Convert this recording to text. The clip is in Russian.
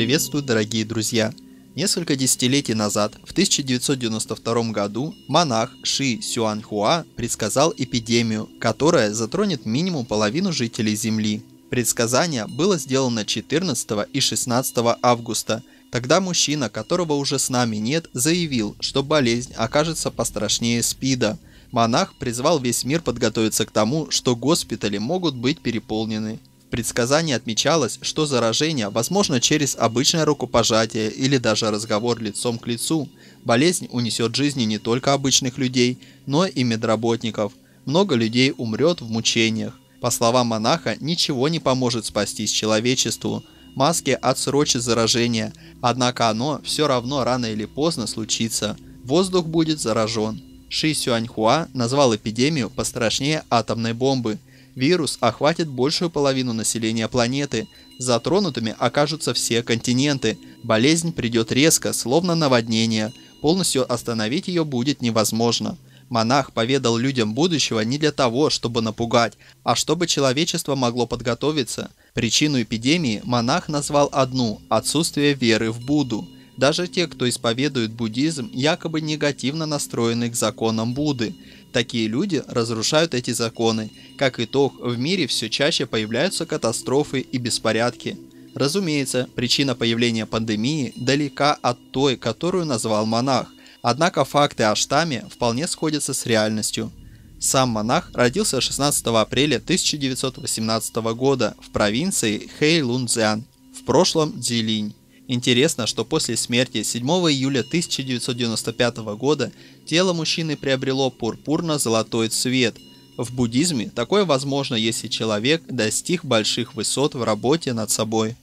Приветствую, дорогие друзья! Несколько десятилетий назад, в 1992 году, монах Ши Сюаньхуа предсказал эпидемию, которая затронет минимум половину жителей Земли. Предсказание было сделано 14 и 16 августа. Тогда мужчина, которого уже с нами нет, заявил, что болезнь окажется пострашнее СПИДа. Монах призвал весь мир подготовиться к тому, что госпитали могут быть переполнены предсказании отмечалось, что заражение возможно через обычное рукопожатие или даже разговор лицом к лицу. Болезнь унесет жизни не только обычных людей, но и медработников. Много людей умрет в мучениях. По словам монаха, ничего не поможет спастись человечеству. Маски отсрочат заражение, однако оно все равно рано или поздно случится. Воздух будет заражен. Ши Сюаньхуа назвал эпидемию пострашнее атомной бомбы – Вирус охватит большую половину населения планеты. Затронутыми окажутся все континенты. Болезнь придет резко, словно наводнение. Полностью остановить ее будет невозможно. Монах поведал людям будущего не для того, чтобы напугать, а чтобы человечество могло подготовиться. Причину эпидемии монах назвал одну – отсутствие веры в Будду – даже те, кто исповедует буддизм, якобы негативно настроены к законам Будды. Такие люди разрушают эти законы. Как итог, в мире все чаще появляются катастрофы и беспорядки. Разумеется, причина появления пандемии далека от той, которую назвал монах. Однако факты о Штаме вполне сходятся с реальностью. Сам монах родился 16 апреля 1918 года в провинции Хэйлунцзян, в прошлом Дзилинь. Интересно, что после смерти 7 июля 1995 года тело мужчины приобрело пурпурно-золотой цвет. В буддизме такое возможно, если человек достиг больших высот в работе над собой.